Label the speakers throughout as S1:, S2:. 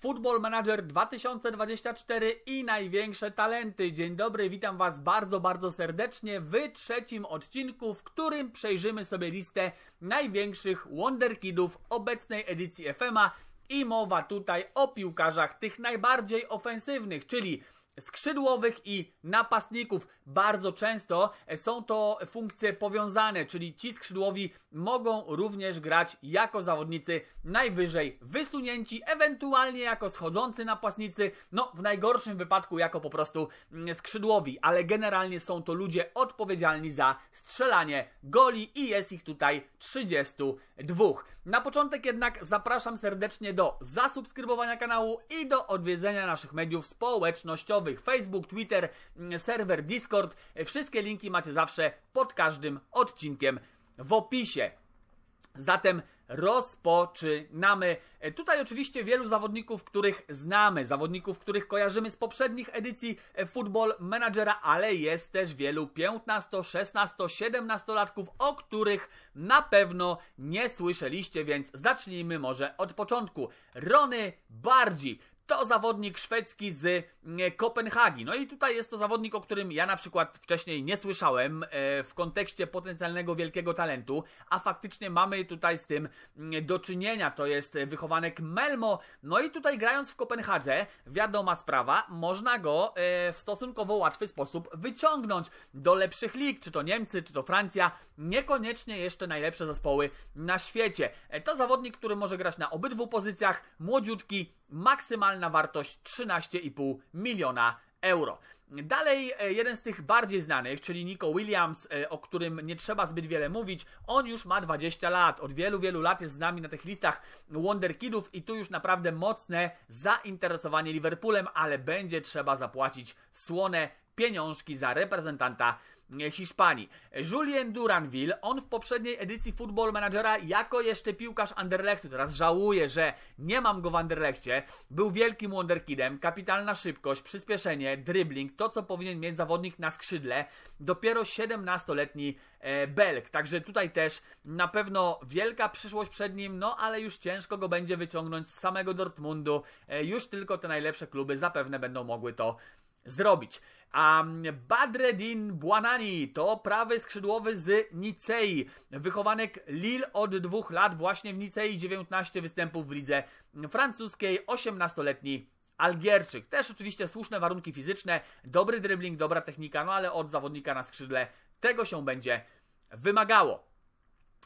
S1: Football Manager 2024 i największe talenty. Dzień dobry, witam Was bardzo, bardzo serdecznie w trzecim odcinku, w którym przejrzymy sobie listę największych Wonderkidów obecnej edycji FMA i mowa tutaj o piłkarzach tych najbardziej ofensywnych, czyli skrzydłowych i napastników. Bardzo często e, są to funkcje powiązane, czyli ci skrzydłowi mogą również grać jako zawodnicy najwyżej wysunięci, ewentualnie jako schodzący napastnicy, no w najgorszym wypadku jako po prostu mm, skrzydłowi, ale generalnie są to ludzie odpowiedzialni za strzelanie goli i jest ich tutaj 32. Na początek jednak zapraszam serdecznie do zasubskrybowania kanału i do odwiedzenia naszych mediów społecznościowych Facebook, Twitter, mm, serwer Discord. Wszystkie linki macie zawsze pod każdym odcinkiem w opisie. Zatem rozpoczynamy. E, tutaj oczywiście wielu zawodników, których znamy, zawodników, których kojarzymy z poprzednich edycji e, Football Managera, ale jest też wielu 15, 16, 17 latków, o których na pewno nie słyszeliście, więc zacznijmy może od początku. Rony Bardzi, to zawodnik szwedzki z e, Kopenhagi. No i tutaj jest to zawodnik, o którym ja na przykład wcześniej nie słyszałem e, w kontekście potencjalnego wielkiego talentu, a faktycznie mamy tutaj z tym mm, do czynienia. To jest wychowanek Melmo. No i tutaj grając w Kopenhadze, wiadoma sprawa, można go e, w stosunkowo łatwy sposób wyciągnąć do lepszych lig, czy to Niemcy, czy to Francja, niekoniecznie jeszcze najlepsze zespoły na świecie. To zawodnik, który może grać na obydwu pozycjach, młodziutki, maksymalna wartość 13,5 miliona euro. Dalej e, jeden z tych bardziej znanych, czyli Nico Williams, e, o którym nie trzeba zbyt wiele mówić. On już ma 20 lat, od wielu, wielu lat jest z nami na tych listach Wonderkidów i tu już naprawdę mocne zainteresowanie Liverpoolem, ale będzie trzeba zapłacić słone pieniążki za reprezentanta E, Hiszpanii. Julien Duranville, on w poprzedniej edycji Football Managera jako jeszcze piłkarz Anderlechtu, teraz żałuję, że nie mam go w Anderlechcie, był wielkim wonderkidem, kapitalna szybkość, przyspieszenie, dribbling, to co powinien mieć zawodnik na skrzydle, dopiero 17-letni e, Belk, także tutaj też na pewno wielka przyszłość przed nim, no ale już ciężko go będzie wyciągnąć z samego Dortmundu, e, już tylko te najlepsze kluby zapewne będą mogły to zrobić. A Badreddin Buanani to prawy skrzydłowy z Nicei. Wychowanek Lille od dwóch lat właśnie w Nicei. 19 występów w lidze francuskiej. 18-letni Algierczyk. Też oczywiście słuszne warunki fizyczne, dobry dribbling, dobra technika, no ale od zawodnika na skrzydle tego się będzie wymagało.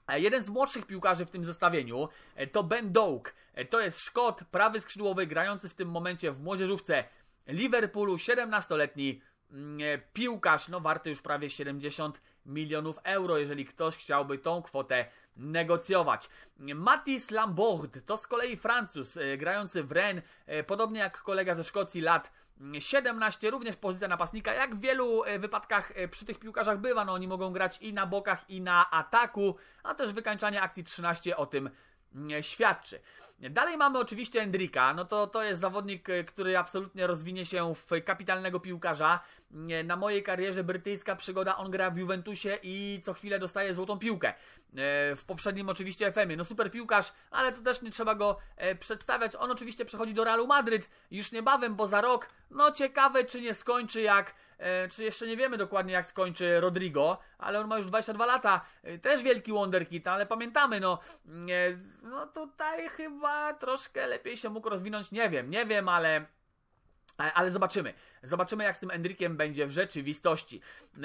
S1: E, jeden z młodszych piłkarzy w tym zestawieniu e, to Ben Doak. E, to jest Szkot, prawy skrzydłowy, grający w tym momencie w młodzieżówce Liverpoolu, 17-letni Mm, e, piłkarz no, warty już prawie 70 milionów euro, jeżeli ktoś chciałby tą kwotę negocjować. Matis Lambord to z kolei Francuz, e, grający w Rennes, e, podobnie jak kolega ze Szkocji lat 17, mm, również pozycja napastnika. Jak w wielu wypadkach przy tych piłkarzach bywa, no oni mogą grać i na bokach, i na ataku, a też wykańczanie akcji 13 o tym E, świadczy. Dalej mamy oczywiście Endrika, no to to jest zawodnik, e, który absolutnie rozwinie się w kapitalnego piłkarza. E, na mojej karierze brytyjska przygoda, on gra w Juventusie i co chwilę dostaje złotą piłkę. W poprzednim oczywiście FM-ie. No super piłkarz, ale to też nie trzeba go przedstawiać. On oczywiście przechodzi do Realu Madryt już niebawem, bo za rok, no ciekawe czy nie skończy jak E, czy jeszcze nie wiemy dokładnie jak skończy Rodrigo, ale on ma już 22 lata, e, też wielki wonderkid, ale pamiętamy, no, mm, e, no tutaj chyba troszkę lepiej się mógł rozwinąć, nie wiem, nie wiem, ale ale zobaczymy. Zobaczymy, jak z tym Endrikiem będzie w rzeczywistości.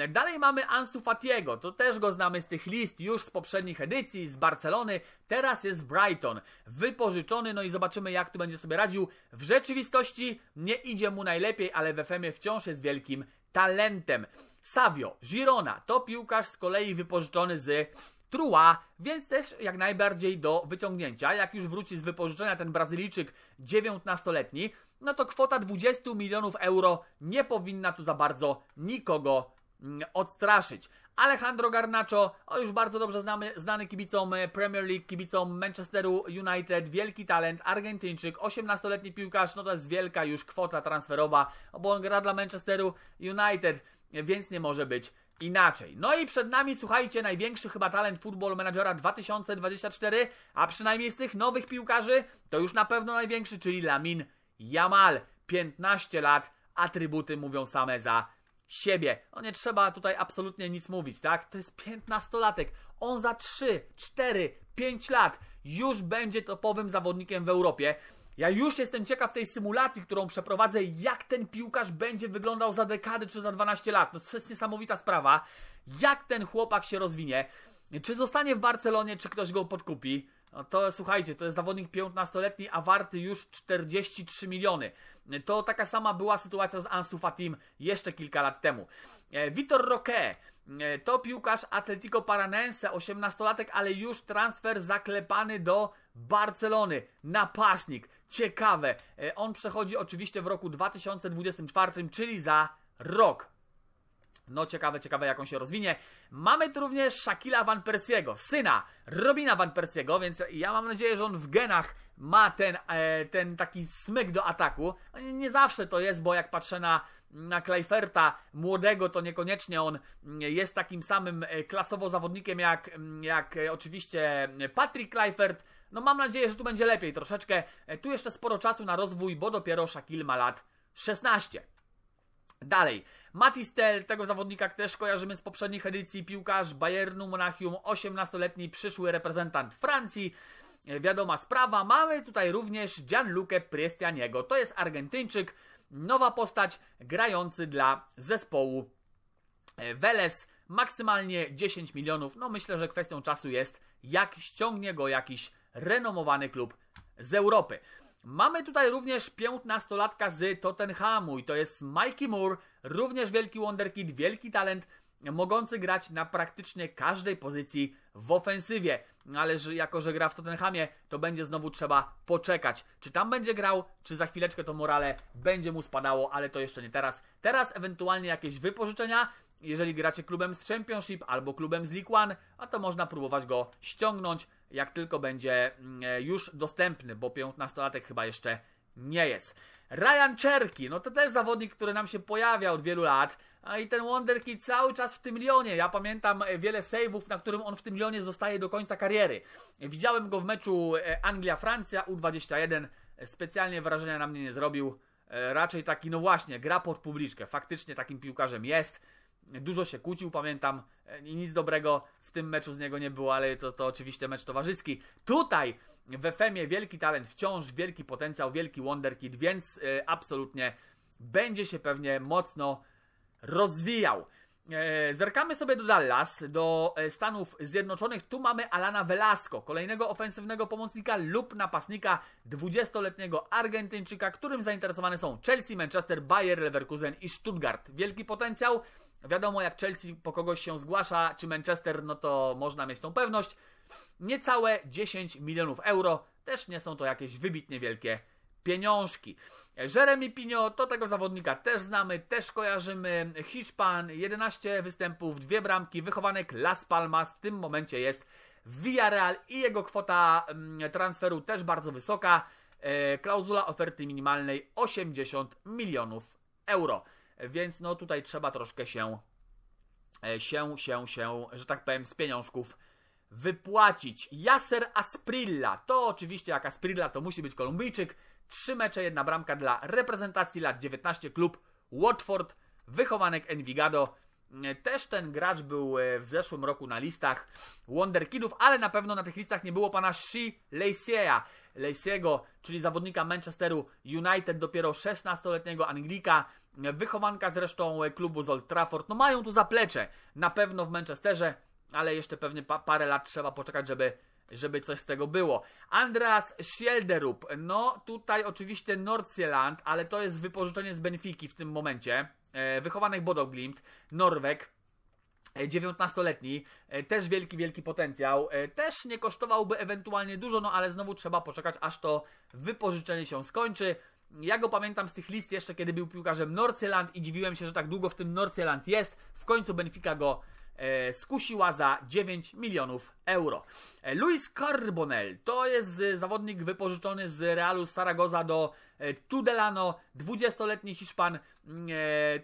S1: Dalej mamy Ansu Fatiego. To też go znamy z tych list już z poprzednich edycji, z Barcelony. Teraz jest Brighton. Wypożyczony, no i zobaczymy, jak tu będzie sobie radził. W rzeczywistości nie idzie mu najlepiej, ale w FM-ie wciąż jest wielkim talentem. Savio, Girona, to piłkarz z kolei wypożyczony z truła, więc też jak najbardziej do wyciągnięcia. Jak już wróci z wypożyczenia ten Brazylijczyk 19-letni, no to kwota 20 milionów euro nie powinna tu za bardzo nikogo mm, odstraszyć. Alejandro Garnacho, o już bardzo dobrze znamy, znany kibicom e, Premier League, kibicom Manchesteru United, wielki talent, Argentyńczyk, 18-letni piłkarz, no to jest wielka już kwota transferowa, bo on gra dla Manchesteru United, więc nie może być inaczej. No i przed nami, słuchajcie, największy chyba talent Football Managera 2024, a przynajmniej z tych nowych piłkarzy, to już na pewno największy, czyli Lamin Jamal. 15 lat, atrybuty mówią same za siebie. No nie trzeba tutaj absolutnie nic mówić, tak? To jest 15-latek. On za 3, 4, 5 lat już będzie topowym zawodnikiem w Europie. Ja już jestem ciekaw tej symulacji, którą przeprowadzę, jak ten piłkarz będzie wyglądał za dekady czy za 12 lat. No to jest niesamowita sprawa. Jak ten chłopak się rozwinie. Czy zostanie w Barcelonie, czy ktoś go podkupi. No to słuchajcie, to jest zawodnik 15-letni, a warty już 43 miliony. To taka sama była sytuacja z Ansu Fatim jeszcze kilka lat temu. E, Vitor Roque e, to piłkarz Atletico Paranense, 18-latek, ale już transfer zaklepany do Barcelony. Napastnik ciekawe. E, on przechodzi oczywiście w roku 2024, czyli za rok. No ciekawe, ciekawe jak on się rozwinie. Mamy tu również Shakila Van Persiego, syna Robina Van Persiego, więc ja mam nadzieję, że on w genach ma ten, e, ten taki smyk do ataku. No, nie zawsze to jest, bo jak patrzę na, na Kleiferta młodego, to niekoniecznie on mm, jest takim samym e, klasowo zawodnikiem jak, mm, jak oczywiście Patrick Kleifert, no mam nadzieję, że tu będzie lepiej troszeczkę. E, tu jeszcze sporo czasu na rozwój, bo dopiero Shaquille ma lat 16. Dalej, Matistel, tego zawodnika też kojarzymy z poprzednich edycji, piłkarz Bayernu Monachium, 18-letni przyszły reprezentant Francji. E, wiadoma sprawa, mamy tutaj również Gianluca Prestianiego, to jest Argentyńczyk, nowa postać grający dla zespołu e, Veles, maksymalnie 10 milionów, no myślę, że kwestią czasu jest jak ściągnie go jakiś renomowany klub z Europy. Mamy tutaj również 15-latka z Tottenhamu i to jest Mikey Moore, również wielki wonderkid, wielki talent, mogący grać na praktycznie każdej pozycji w ofensywie. Ale że, jako, że gra w Tottenhamie, to będzie znowu trzeba poczekać. Czy tam będzie grał, czy za chwileczkę to morale będzie mu spadało, ale to jeszcze nie teraz. Teraz ewentualnie jakieś wypożyczenia. Jeżeli gracie klubem z Championship albo klubem z League One, a to można próbować go ściągnąć jak tylko będzie mm, e, już dostępny, bo 15-latek chyba jeszcze nie jest. Ryan Cherki, no to też zawodnik, który nam się pojawia od wielu lat. A i ten Wonderkid cały czas w tym Lyonie. Ja pamiętam e, wiele saveów, na którym on w tym Lyonie zostaje do końca kariery. Widziałem go w meczu e, Anglia-Francja U21. Specjalnie wrażenia na mnie nie zrobił. Raczej taki, no właśnie, gra pod publiczkę. Faktycznie takim piłkarzem jest. Dużo się kłócił, pamiętam, e, i nic dobrego w tym meczu z niego nie było, ale to, to oczywiście mecz towarzyski. Tutaj w FM-ie wielki talent, wciąż wielki potencjał, wielki wonderkid, więc e, absolutnie będzie się pewnie mocno rozwijał. E, zerkamy sobie do Dallas, do Stanów Zjednoczonych. Tu mamy Alana Velasco, kolejnego ofensywnego pomocnika lub napastnika 20-letniego Argentyńczyka, którym zainteresowane są Chelsea, Manchester, Bayer Leverkusen i Stuttgart. Wielki potencjał, Wiadomo, jak Chelsea po kogoś się zgłasza, czy Manchester, no to można mieć tą pewność. Niecałe 10 milionów euro, też nie są to jakieś wybitnie wielkie pieniążki. Jeremy Pino, to tego zawodnika też znamy, też kojarzymy. Hiszpan, 11 występów, dwie bramki, wychowanek Las Palmas, w tym momencie jest Villarreal i jego kwota mm, transferu też bardzo wysoka. E, klauzula oferty minimalnej 80 milionów euro. Więc no tutaj trzeba troszkę się, e, się, się, się, że tak powiem, z pieniążków wypłacić. Jaser Asprilla, to oczywiście jak Asprilla to musi być Kolumbijczyk. Trzy mecze, jedna bramka dla reprezentacji lat 19, klub Watford, wychowanek Envigado. E, też ten gracz był e, w zeszłym roku na listach Wonderkidów, ale na pewno na tych listach nie było pana Shi Lacey'a. Leisiego, czyli zawodnika Manchesteru United, dopiero 16-letniego Anglika, e, wychowanka zresztą klubu z Old Trafford. No mają tu zaplecze, na pewno w Manchesterze, ale jeszcze pewnie pa parę lat trzeba poczekać, żeby żeby coś z tego było. Andreas Schielderup, no tutaj oczywiście Nordsjælland, ale to jest wypożyczenie z Benfiki w tym momencie. E, wychowanek Bodoglimt, Norweg, 19-letni, e, e, też wielki, wielki potencjał. E, też nie kosztowałby ewentualnie dużo, no ale znowu trzeba poczekać, aż to wypożyczenie się skończy. Ja go pamiętam z tych list jeszcze, kiedy był piłkarzem Norceland i dziwiłem się, że tak długo w tym Norceland jest. W końcu Benfica go E, skusiła za 9 milionów euro. E, Luis Carbonell to jest e, zawodnik wypożyczony z Realu Zaragoza do Tudelano, 20-letni Hiszpan. Mm,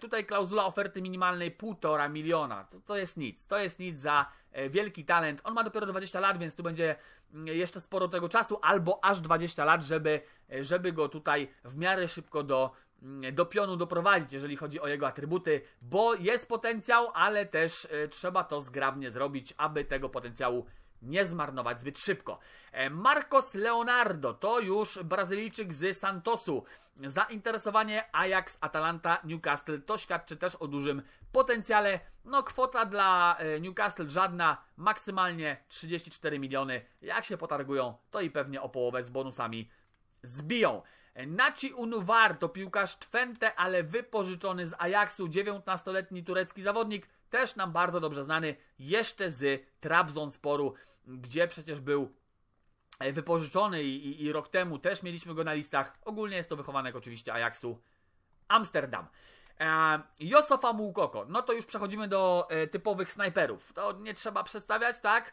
S1: tutaj klauzula oferty minimalnej 1,5 miliona. To, to jest nic, to jest nic za wielki talent. On ma dopiero 20 lat, więc tu będzie mm, jeszcze sporo tego czasu, albo aż 20 lat, żeby, żeby go tutaj w miarę szybko do Mm, do pionu doprowadzić, jeżeli chodzi o jego atrybuty, bo jest potencjał, ale też e, trzeba to zgrabnie zrobić, aby tego potencjału nie zmarnować zbyt szybko. E, Marcos Leonardo to już Brazylijczyk z Santosu. Zainteresowanie Ajax, Atalanta, Newcastle to świadczy też o dużym potencjale. No kwota dla e, Newcastle żadna, maksymalnie 34 miliony. Jak się potargują, to i pewnie o połowę z bonusami zbiją. Naci Unuvar, to piłkarz Twente, ale wypożyczony z Ajaxu, 19-letni turecki zawodnik, też nam bardzo dobrze znany jeszcze z Trabzonsporu, gdzie przecież był e, wypożyczony i, i, i rok temu też mieliśmy go na listach. Ogólnie jest to wychowanek oczywiście Ajaxu Amsterdam. E, Josofa Mukoko, no to już przechodzimy do e, typowych snajperów. To nie trzeba przedstawiać, tak?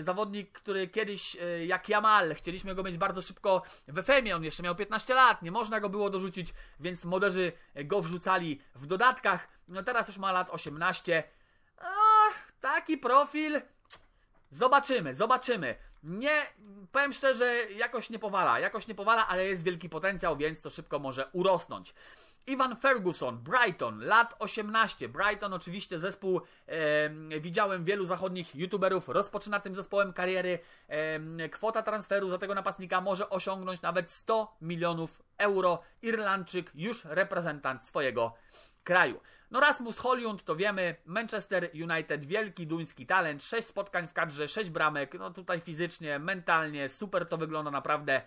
S1: Zawodnik, który kiedyś, e, jak Jamal, chcieliśmy go mieć bardzo szybko w Femie, on jeszcze miał 15 lat, nie można go było dorzucić, więc moderzy go wrzucali w dodatkach. No teraz już ma lat 18. Och, taki profil. Zobaczymy, zobaczymy. Nie, powiem szczerze, jakoś nie powala, jakoś nie powala, ale jest wielki potencjał, więc to szybko może urosnąć. Ivan Ferguson, Brighton, lat 18. Brighton oczywiście zespół, e, widziałem wielu zachodnich youtuberów, rozpoczyna tym zespołem kariery. E, kwota transferu za tego napastnika może osiągnąć nawet 100 milionów euro. Irlandczyk już reprezentant swojego kraju. No Rasmus Holiund to wiemy, Manchester United, wielki duński talent, 6 spotkań w kadrze, 6 bramek, no tutaj fizycznie, mentalnie, super to wygląda naprawdę,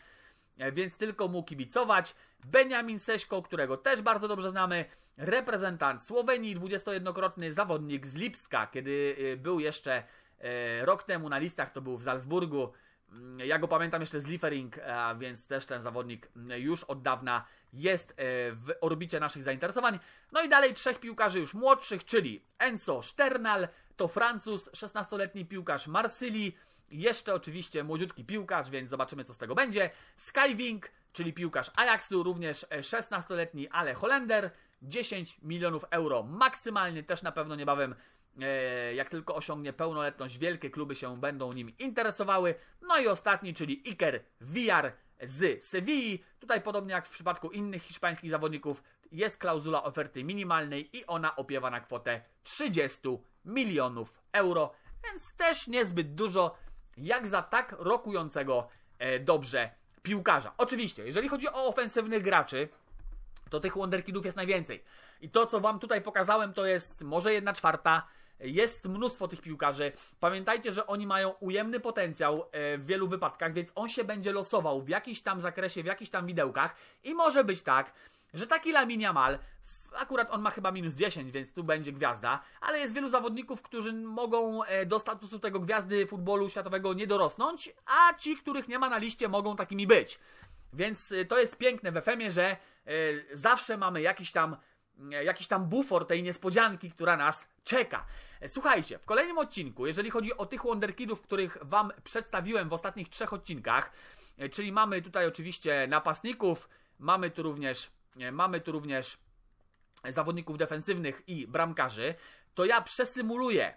S1: więc tylko mu kibicować. Benjamin Seśko, którego też bardzo dobrze znamy, reprezentant Słowenii, 21-krotny zawodnik z Lipska, kiedy y, był jeszcze y, rok temu na listach, to był w Salzburgu. Mm, ja go pamiętam jeszcze z Liefering, więc też ten zawodnik y, już od dawna jest w orbicie naszych zainteresowań. No i dalej trzech piłkarzy już młodszych, czyli Enzo Sternal, to Francuz, 16-letni piłkarz Marsylii, jeszcze oczywiście młodziutki piłkarz, więc zobaczymy co z tego będzie. Skywing, czyli piłkarz Ajaxu, również 16-letni, e, ale Holender. 10 milionów euro maksymalnie, też na pewno niebawem e, jak tylko osiągnie pełnoletność, wielkie kluby się będą nim interesowały. No i ostatni, czyli Iker Villar z Sevilla. Tutaj podobnie jak w przypadku innych hiszpańskich zawodników jest klauzula oferty minimalnej i ona opiewa na kwotę 30 milionów euro, więc też niezbyt dużo jak za tak rokującego e, dobrze piłkarza. Oczywiście, jeżeli chodzi o ofensywnych graczy, to tych wonderkidów jest najwięcej. I to, co Wam tutaj pokazałem, to jest może jedna czwarta. Jest mnóstwo tych piłkarzy. Pamiętajcie, że oni mają ujemny potencjał e, w wielu wypadkach, więc on się będzie losował w jakiś tam zakresie, w jakichś tam widełkach. I może być tak, że taki Lamin Jamal akurat on ma chyba minus 10, więc tu będzie gwiazda, ale jest wielu zawodników, którzy mogą e, do statusu tego gwiazdy futbolu światowego nie dorosnąć, a ci, których nie ma na liście, mogą takimi być. Więc e, to jest piękne w FM-ie, że e, zawsze mamy jakiś tam, jakiś tam bufor tej niespodzianki, która nas czeka. Słuchajcie, w kolejnym odcinku, jeżeli chodzi o tych Wonderkidów, których Wam przedstawiłem w ostatnich trzech odcinkach, czyli mamy tutaj oczywiście napastników, mamy tu również, mamy tu również zawodników defensywnych i bramkarzy, to ja przesymuluję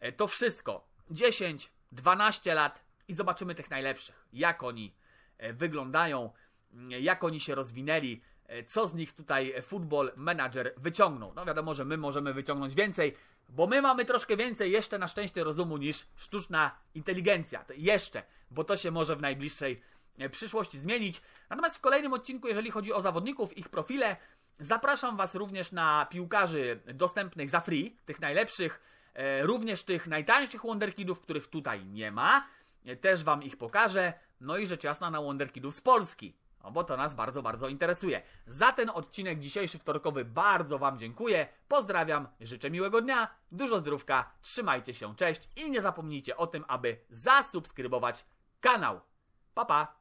S1: e, to wszystko 10, 12 lat i zobaczymy tych najlepszych, jak oni e, wyglądają, mm, jak oni się rozwinęli, e, co z nich tutaj Football manager wyciągnął. No wiadomo, że my możemy wyciągnąć więcej, bo my mamy troszkę więcej jeszcze na szczęście rozumu niż sztuczna inteligencja. To jeszcze, bo to się może w najbliższej przyszłości zmienić. Natomiast w kolejnym odcinku, jeżeli chodzi o zawodników, ich profile, Zapraszam Was również na piłkarzy dostępnych za free, tych najlepszych, e, również tych najtańszych Wonderkidów, których tutaj nie ma. Też Wam ich pokażę. No i rzecz jasna na Wonderkidów z Polski, no bo to nas bardzo, bardzo interesuje. Za ten odcinek dzisiejszy wtorkowy bardzo Wam dziękuję. Pozdrawiam, życzę miłego dnia, dużo zdrówka, trzymajcie się, cześć i nie zapomnijcie o tym, aby zasubskrybować kanał. Pa, pa!